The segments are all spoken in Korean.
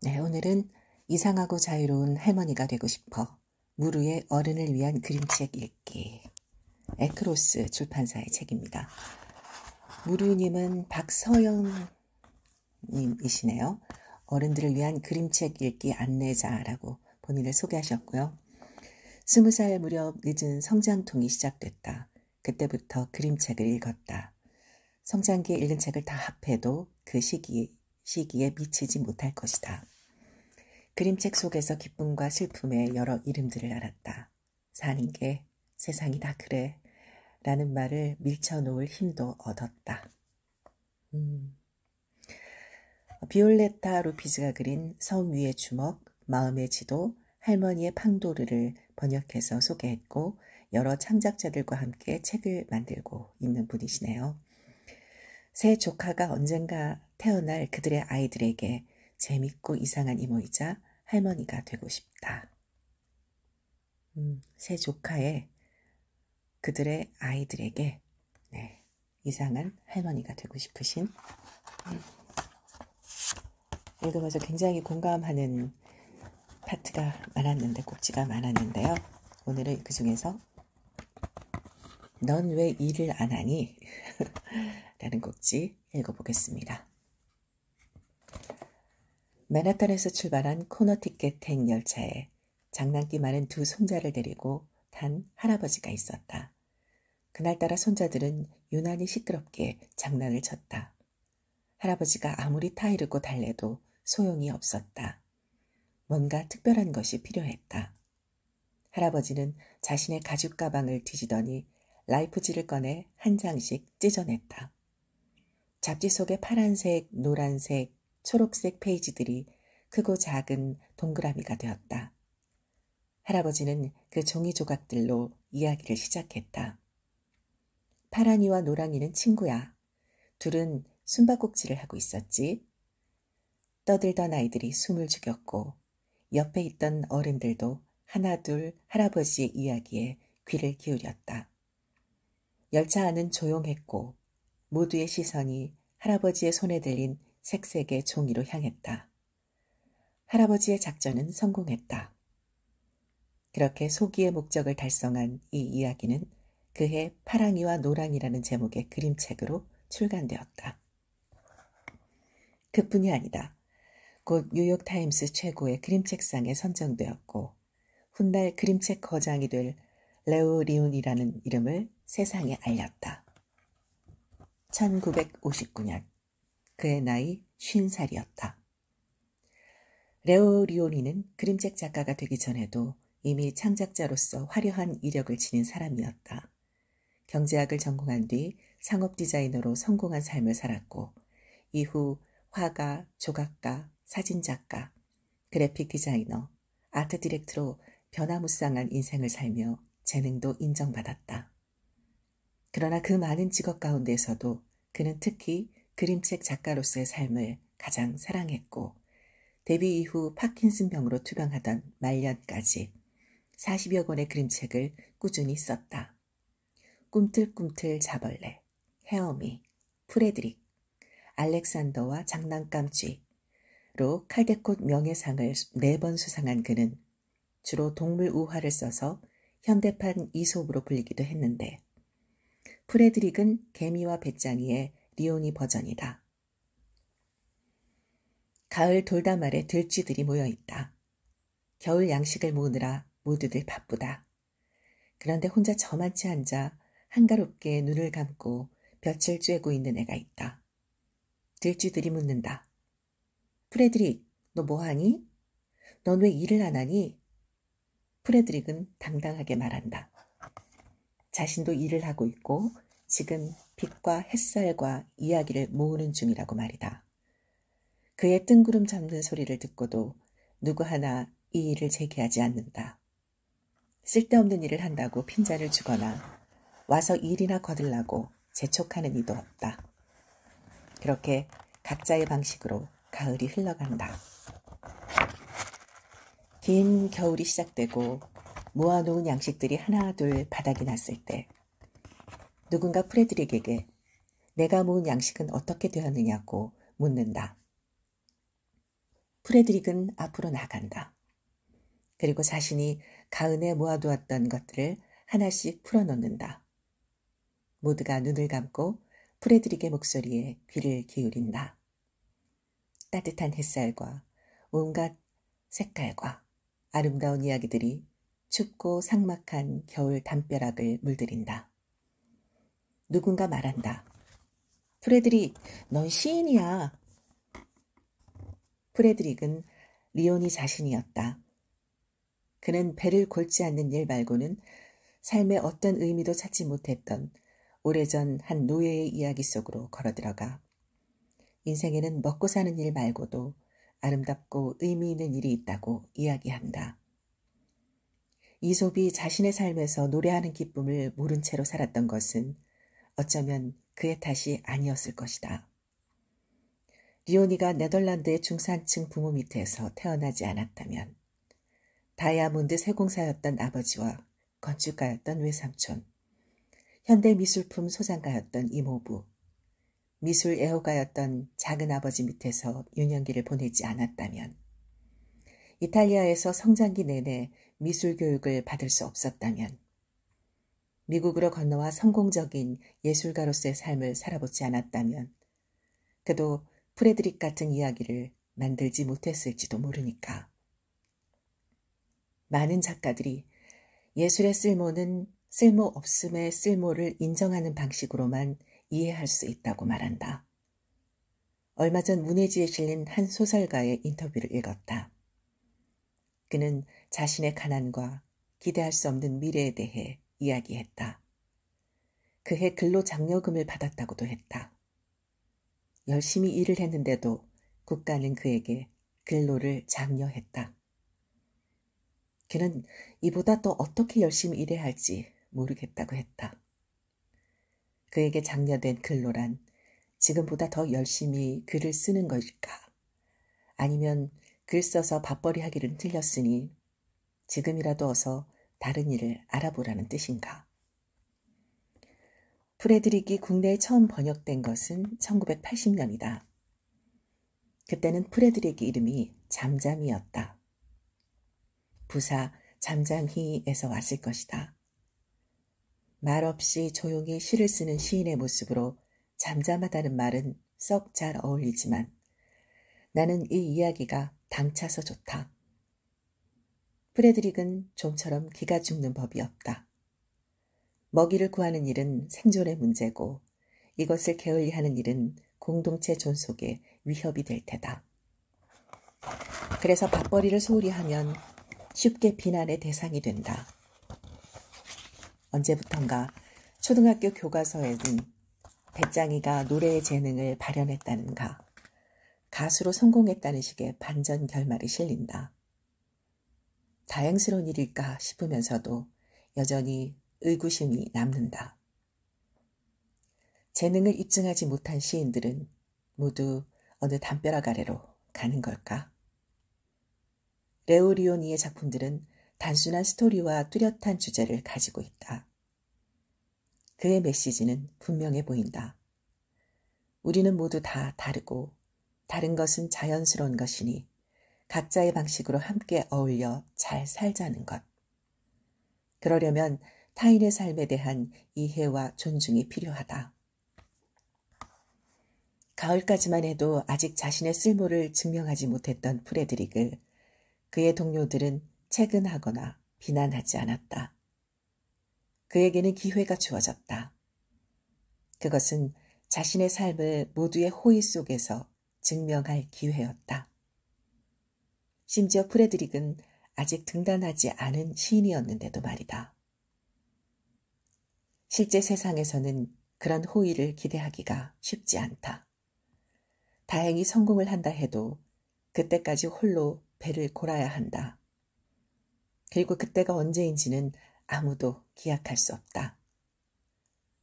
네, 오늘은 이상하고 자유로운 할머니가 되고 싶어 무르의 어른을 위한 그림책 읽기 에크로스 출판사의 책입니다. 무르님은 박서영님이시네요. 어른들을 위한 그림책 읽기 안내자라고 본인을 소개하셨고요. 스무 살 무렵 늦은 성장통이 시작됐다. 그때부터 그림책을 읽었다. 성장기에 읽은 책을 다 합해도 그 시기 시기에 미치지 못할 것이다. 그림책 속에서 기쁨과 슬픔의 여러 이름들을 알았다. 사는 게 세상이 다 그래. 라는 말을 밀쳐놓을 힘도 얻었다. 음. 비올레타 루피즈가 그린 섬 위의 주먹, 마음의 지도, 할머니의 팡도르를 번역해서 소개했고 여러 창작자들과 함께 책을 만들고 있는 분이시네요. 새 조카가 언젠가 태어날 그들의 아이들에게 재밌고 이상한 이모이자 할머니가 되고 싶다. 음, 새 조카의 그들의 아이들에게 네, 이상한 할머니가 되고 싶으신 음, 읽으면서 굉장히 공감하는 파트가 많았는데 꼭지가 많았는데요. 오늘은 그 중에서 넌 왜 일을 안 하니? 라는 곡지 읽어보겠습니다. 맨하탄에서 출발한 코너티켓행 열차에 장난기 많은 두 손자를 데리고 단 할아버지가 있었다. 그날따라 손자들은 유난히 시끄럽게 장난을 쳤다. 할아버지가 아무리 타이르고 달래도 소용이 없었다. 뭔가 특별한 것이 필요했다. 할아버지는 자신의 가죽 가방을 뒤지더니 라이프지를 꺼내 한 장씩 찢어냈다. 잡지 속의 파란색, 노란색, 초록색 페이지들이 크고 작은 동그라미가 되었다. 할아버지는 그 종이 조각들로 이야기를 시작했다. 파란이와 노랑이는 친구야. 둘은 숨바꼭질을 하고 있었지. 떠들던 아이들이 숨을 죽였고 옆에 있던 어른들도 하나둘 할아버지 이야기에 귀를 기울였다. 열차 안은 조용했고 모두의 시선이 할아버지의 손에 들린 색색의 종이로 향했다. 할아버지의 작전은 성공했다. 그렇게 소기의 목적을 달성한 이 이야기는 그해 파랑이와 노랑이라는 제목의 그림책으로 출간되었다. 그뿐이 아니다. 곧 뉴욕타임스 최고의 그림책상에 선정되었고 훗날 그림책 거장이 될 레오 리온이라는 이름을 세상에 알렸다. 1959년 그의 나이 50살이었다. 레오 리오니는 그림책 작가가 되기 전에도 이미 창작자로서 화려한 이력을 지닌 사람이었다. 경제학을 전공한 뒤 상업 디자이너로 성공한 삶을 살았고 이후 화가, 조각가, 사진작가, 그래픽 디자이너, 아트 디렉트로 변화무쌍한 인생을 살며 재능도 인정받았다. 그러나 그 많은 직업 가운데서도 그는 특히 그림책 작가로서의 삶을 가장 사랑했고 데뷔 이후 파킨슨병으로 투병하던 말년까지 40여 권의 그림책을 꾸준히 썼다. 꿈틀꿈틀 자벌레, 헤어미, 프레드릭, 알렉산더와 장난감 쥐로 칼데콧 명예상을 4번 수상한 그는 주로 동물 우화를 써서 현대판 이솝으로 불리기도 했는데 프레드릭은 개미와 배짱이의 리오니 버전이다. 가을 돌다말에 들쥐들이 모여 있다. 겨울 양식을 모으느라 모두들 바쁘다. 그런데 혼자 저만치 앉아 한가롭게 눈을 감고 볕을 쬐고 있는 애가 있다. 들쥐들이 묻는다. 프레드릭, 너 뭐하니? 넌 왜 일을 안 하니? 프레드릭은 당당하게 말한다. 자신도 일을 하고 있고 지금 빛과 햇살과 이야기를 모으는 중이라고 말이다. 그의 뜬구름 잡는 소리를 듣고도 누구 하나 이 일을 제기하지 않는다. 쓸데없는 일을 한다고 핀잔을 주거나 와서 일이나 거들라고 재촉하는 이도 없다. 그렇게 각자의 방식으로 가을이 흘러간다. 긴 겨울이 시작되고 모아놓은 양식들이 하나 둘 바닥이 났을 때 누군가 프레드릭에게 내가 모은 양식은 어떻게 되었느냐고 묻는다. 프레드릭은 앞으로 나간다. 그리고 자신이 가은에 모아두었던 것들을 하나씩 풀어놓는다. 모두가 눈을 감고 프레드릭의 목소리에 귀를 기울인다. 따뜻한 햇살과 온갖 색깔과 아름다운 이야기들이 춥고 상막한 겨울 담벼락을 물들인다. 누군가 말한다. 프레드릭, 넌 시인이야. 프레드릭은 리온이 자신이었다. 그는 배를 골지 않는 일 말고는 삶의 어떤 의미도 찾지 못했던 오래전 한 노예의 이야기 속으로 걸어들어가 인생에는 먹고 사는 일 말고도 아름답고 의미 있는 일이 있다고 이야기한다. 이솝이 자신의 삶에서 노래하는 기쁨을 모른 채로 살았던 것은 어쩌면 그의 탓이 아니었을 것이다. 리오니가 네덜란드의 중산층 부모 밑에서 태어나지 않았다면 다이아몬드 세공사였던 아버지와 건축가였던 외삼촌, 현대 미술품 소장가였던 이모부, 미술 애호가였던 작은 아버지 밑에서 유년기를 보내지 않았다면 이탈리아에서 성장기 내내 미술 교육을 받을 수 없었다면 미국으로 건너와 성공적인 예술가로서의 삶을 살아보지 않았다면 그도 프레드릭 같은 이야기를 만들지 못했을지도 모르니까. 많은 작가들이 예술의 쓸모는 쓸모 없음의 쓸모를 인정하는 방식으로만 이해할 수 있다고 말한다. 얼마 전 문예지에 실린 한 소설가의 인터뷰를 읽었다. 그는 자신의 가난과 기대할 수 없는 미래에 대해 이야기했다. 그해 근로장려금을 받았다고도 했다. 열심히 일을 했는데도 국가는 그에게 근로를 장려했다. 그는 이보다 더 어떻게 열심히 일해야 할지 모르겠다고 했다. 그에게 장려된 근로란 지금보다 더 열심히 글을 쓰는 것일까? 아니면 글 써서 밥벌이 하기를 틀렸으니 지금이라도 어서 다른 일을 알아보라는 뜻인가. 프레드릭이 국내에 처음 번역된 것은 1980년이다. 그때는 프레드릭의 이름이 잠잠이었다. 부사 잠잠히에서 왔을 것이다. 말없이 조용히 시를 쓰는 시인의 모습으로 잠잠하다는 말은 썩 잘 어울리지만 나는 이 이야기가 당차서 좋다. 프레드릭은 좀처럼 기가 죽는 법이 없다. 먹이를 구하는 일은 생존의 문제고 이것을 게을리 하는 일은 공동체 존속의 위협이 될 테다. 그래서 밥벌이를 소홀히 하면 쉽게 비난의 대상이 된다. 언제부턴가 초등학교 교과서에는 배짱이가 노래의 재능을 발현했다는가. 가수로 성공했다는 식의 반전 결말이 실린다. 다행스러운 일일까 싶으면서도 여전히 의구심이 남는다. 재능을 입증하지 못한 시인들은 모두 어느 담벼락 아래로 가는 걸까? 레오리오니의 작품들은 단순한 스토리와 뚜렷한 주제를 가지고 있다. 그의 메시지는 분명해 보인다. 우리는 모두 다 다르고 다른 것은 자연스러운 것이니 각자의 방식으로 함께 어울려 잘 살자는 것. 그러려면 타인의 삶에 대한 이해와 존중이 필요하다. 가을까지만 해도 아직 자신의 쓸모를 증명하지 못했던 프레드릭을 그의 동료들은 채근하거나 비난하지 않았다. 그에게는 기회가 주어졌다. 그것은 자신의 삶을 모두의 호의 속에서 증명할 기회였다. 심지어 프레드릭은 아직 등단하지 않은 시인이었는데도 말이다. 실제 세상에서는 그런 호의를 기대하기가 쉽지 않다. 다행히 성공을 한다 해도 그때까지 홀로 배를 골아야 한다. 그리고 그때가 언제인지는 아무도 기약할 수 없다.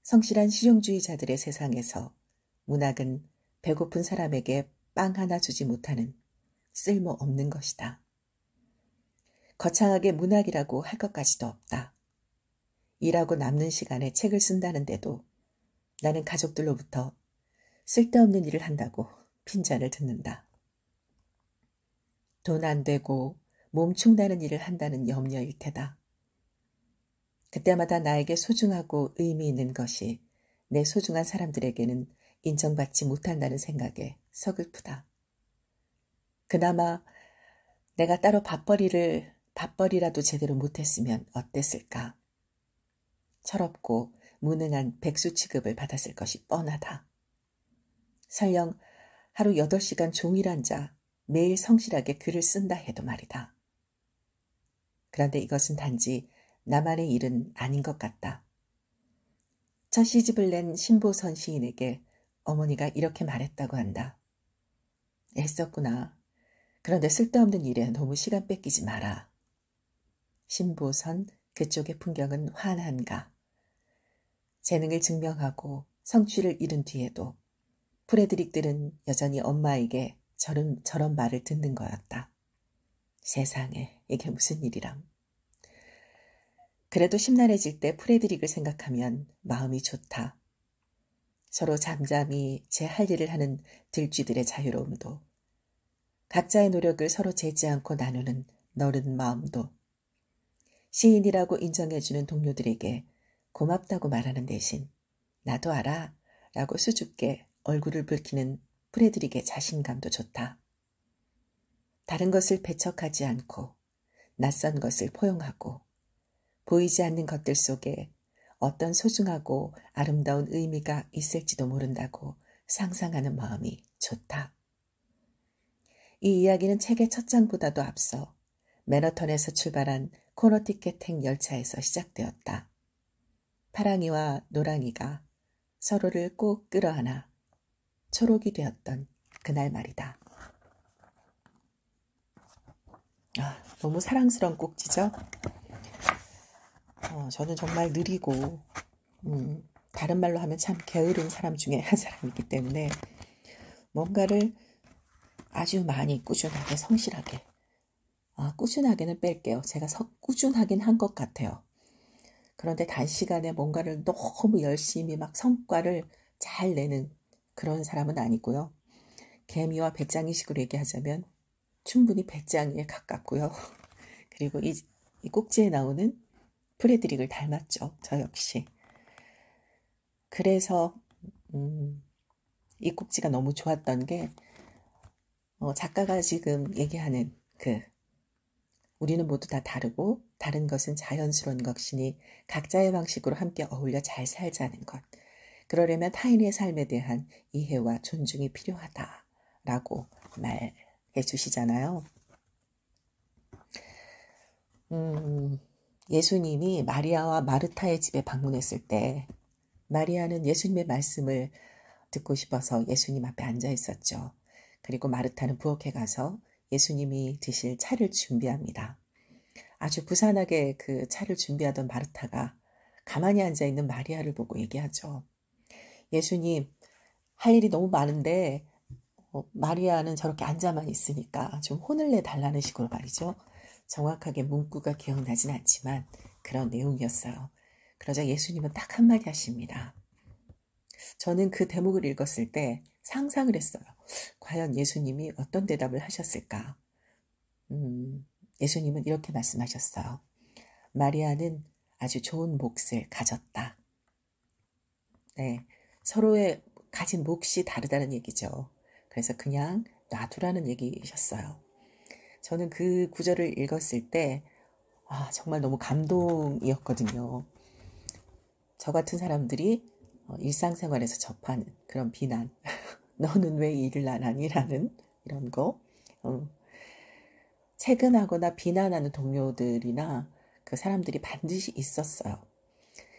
성실한 실용주의자들의 세상에서 문학은 배고픈 사람에게 빵 하나 주지 못하는 쓸모없는 것이다. 거창하게 문학이라고 할 것까지도 없다. 일하고 남는 시간에 책을 쓴다는데도 나는 가족들로부터 쓸데없는 일을 한다고 핀잔을 듣는다. 돈 안 되고 몸충나는 일을 한다는 염려일 테다. 그때마다 나에게 소중하고 의미 있는 것이 내 소중한 사람들에게는 인정받지 못한다는 생각에 서글프다. 그나마 내가 따로 밥벌이를 밥벌이라도 제대로 못했으면 어땠을까? 철없고 무능한 백수 취급을 받았을 것이 뻔하다. 설령 하루 8시간 종일 앉아 매일 성실하게 글을 쓴다 해도 말이다. 그런데 이것은 단지 나만의 일은 아닌 것 같다. 첫 시집을 낸 신보선 시인에게 어머니가 이렇게 말했다고 한다. 애썼구나. 그런데 쓸데없는 일에 너무 시간 뺏기지 마라. 신보선 그쪽의 풍경은 환한가. 재능을 증명하고 성취를 이룬 뒤에도 프레드릭들은 여전히 엄마에게 저런, 저런 말을 듣는 거였다. 세상에, 이게 무슨 일이람. 그래도 심란해질 때 프레드릭을 생각하면 마음이 좋다. 서로 잠잠히 제 할 일을 하는 들쥐들의 자유로움도 각자의 노력을 서로 재지 않고 나누는 너른 마음도 시인이라고 인정해주는 동료들에게 고맙다고 말하는 대신 나도 알아 라고 수줍게 얼굴을 붉히는 프레드릭의 자신감도 좋다. 다른 것을 배척하지 않고 낯선 것을 포용하고 보이지 않는 것들 속에 어떤 소중하고 아름다운 의미가 있을지도 모른다고 상상하는 마음이 좋다. 이 이야기는 책의 첫 장보다도 앞서 맨하턴에서 출발한 코너티켓행 열차에서 시작되었다. 파랑이와 노랑이가 서로를 꼭 끌어안아 초록이 되었던 그날 말이다. 아, 너무 사랑스러운 꼭지죠? 어, 저는 정말 느리고 음, 다른 말로 하면 참 게으른 사람 중에 한 사람이기 때문에 뭔가를 아주 많이 꾸준하게 성실하게 아, 꾸준하게는 뺄게요. 제가 서, 꾸준하긴 한 것 같아요. 그런데 단시간에 뭔가를 너무 열심히 막 성과를 잘 내는 그런 사람은 아니고요. 개미와 배짱이식으로 얘기하자면 충분히 배짱이에 가깝고요. 그리고 이, 이 꼭지에 나오는 프레드릭을 닮았죠. 저 역시. 그래서 음, 이 꼭지가 너무 좋았던 게 어, 작가가 지금 얘기하는 그 우리는 모두 다 다르고 다른 것은 자연스러운 것이니 각자의 방식으로 함께 어울려 잘 살자는 것. 그러려면 타인의 삶에 대한 이해와 존중이 필요하다라고 말해 주시잖아요. 음. 예수님이 마리아와 마르타의 집에 방문했을 때 마리아는 예수님의 말씀을 듣고 싶어서 예수님 앞에 앉아 있었죠. 그리고 마르타는 부엌에 가서 예수님이 드실 차를 준비합니다. 아주 부산하게 그 차를 준비하던 마르타가 가만히 앉아 있는 마리아를 보고 얘기하죠. 예수님, 할 일이 너무 많은데, 어, 마리아는 저렇게 앉아만 있으니까 좀 혼을 내달라는 식으로 말이죠. 정확하게 문구가 기억나진 않지만 그런 내용이었어요. 그러자 예수님은 딱 한마디 하십니다. 저는 그 대목을 읽었을 때 상상을 했어요. 과연 예수님이 어떤 대답을 하셨을까? 음, 예수님은 이렇게 말씀하셨어요. 마리아는 아주 좋은 몫을 가졌다. 네. 서로의 가진 몫이 다르다는 얘기죠. 그래서 그냥 놔두라는 얘기셨어요. 저는 그 구절을 읽었을 때, 아, 정말 너무 감동이었거든요. 저 같은 사람들이 어, 일상생활에서 접하는 그런 비난. 너는 왜 일을 안 하니라는 이런 거. 어. 근하거나 비난하는 동료들이나 그 사람들이 반드시 있었어요.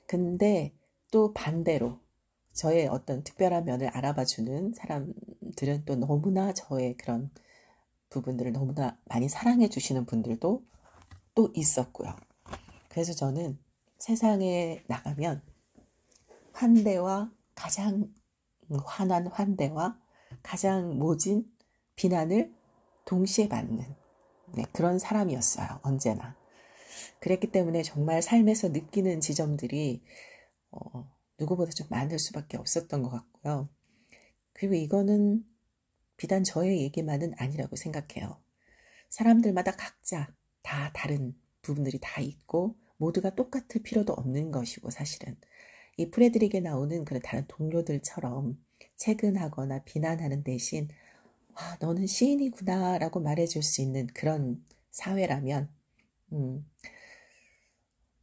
근데 또 반대로 저의 어떤 특별한 면을 알아봐주는 사람들은 또 너무나 저의 그런 그분들을 너무나 많이 사랑해 주시는 분들도 또 있었고요. 그래서 저는 세상에 나가면 환대와 가장 환한 환대와 가장 모진 비난을 동시에 받는 네, 그런 사람이었어요. 언제나. 그랬기 때문에 정말 삶에서 느끼는 지점들이 어, 누구보다 좀 많을 수밖에 없었던 것 같고요. 그리고 이거는 비단 저의 얘기만은 아니라고 생각해요. 사람들마다 각자 다 다른 부분들이 다 있고 모두가 똑같을 필요도 없는 것이고 사실은 이 프레드릭에 나오는 그런 다른 동료들처럼 체근하거나 비난하는 대신 아, 너는 시인이구나 라고 말해줄 수 있는 그런 사회라면 음,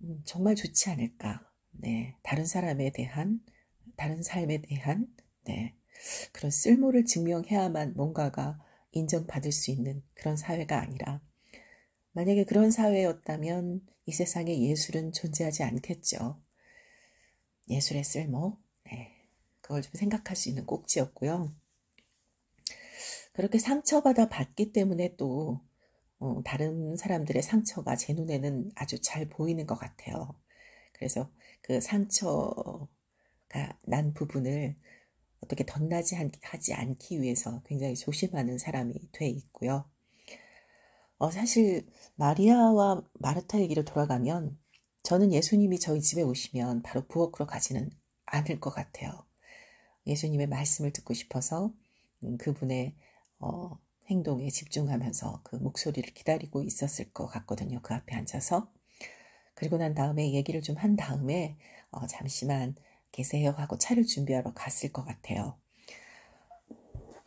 음 정말 좋지 않을까. 네, 다른 사람에 대한 다른 삶에 대한 네, 그런 쓸모를 증명해야만 뭔가가 인정받을 수 있는 그런 사회가 아니라 만약에 그런 사회였다면 이 세상에 예술은 존재하지 않겠죠. 예술의 쓸모, 네. 그걸 좀 생각할 수 있는 꼭지였고요. 그렇게 상처받아 봤기 때문에 또 어, 다른 사람들의 상처가 제 눈에는 아주 잘 보이는 것 같아요. 그래서 그 상처가 난 부분을 어떻게 덧나지 하지 않기 위해서 굉장히 조심하는 사람이 돼 있고요. 어, 사실 마리아와 마르타 얘기로 돌아가면 저는 예수님이 저희 집에 오시면 바로 부엌으로 가지는 않을 것 같아요. 예수님의 말씀을 듣고 싶어서 그분의 어, 행동에 집중하면서 그 목소리를 기다리고 있었을 것 같거든요. 그 앞에 앉아서. 그리고 난 다음에 얘기를 좀 한 다음에 어, 잠시만 계세요 하고 차를 준비하러 갔을 것 같아요.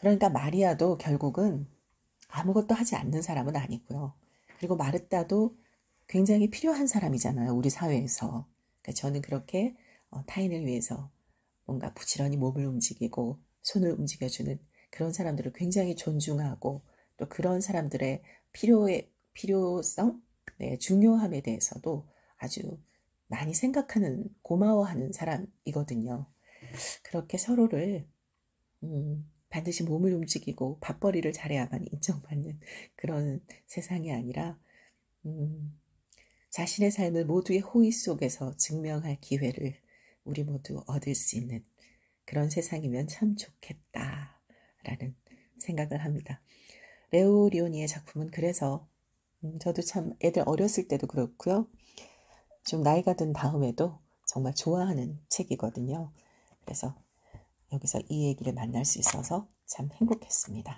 그러니까 마리아도 결국은 아무것도 하지 않는 사람은 아니고요. 그리고 마르타도 굉장히 필요한 사람이잖아요. 우리 사회에서. 그러니까 저는 그렇게 어, 타인을 위해서 뭔가 부지런히 몸을 움직이고 손을 움직여주는 그런 사람들을 굉장히 존중하고 또 그런 사람들의 필요의 필요성, 네, 중요함에 대해서도 아주 많이 생각하는, 고마워하는 사람이거든요. 그렇게 서로를, 음, 반드시 몸을 움직이고 밥벌이를 잘해야만 인정받는 그런 세상이 아니라, 음, 자신의 삶을 모두의 호의 속에서 증명할 기회를 우리 모두 얻을 수 있는 그런 세상이면 참 좋겠다라는 생각을 합니다. 레오 리오니의 작품은 그래서 음, 저도 참 애들 어렸을 때도 그렇고요. 좀 나이가 든 다음에도 정말 좋아하는 책이거든요. 그래서 여기서 이 얘기를 만날 수 있어서 참 행복했습니다.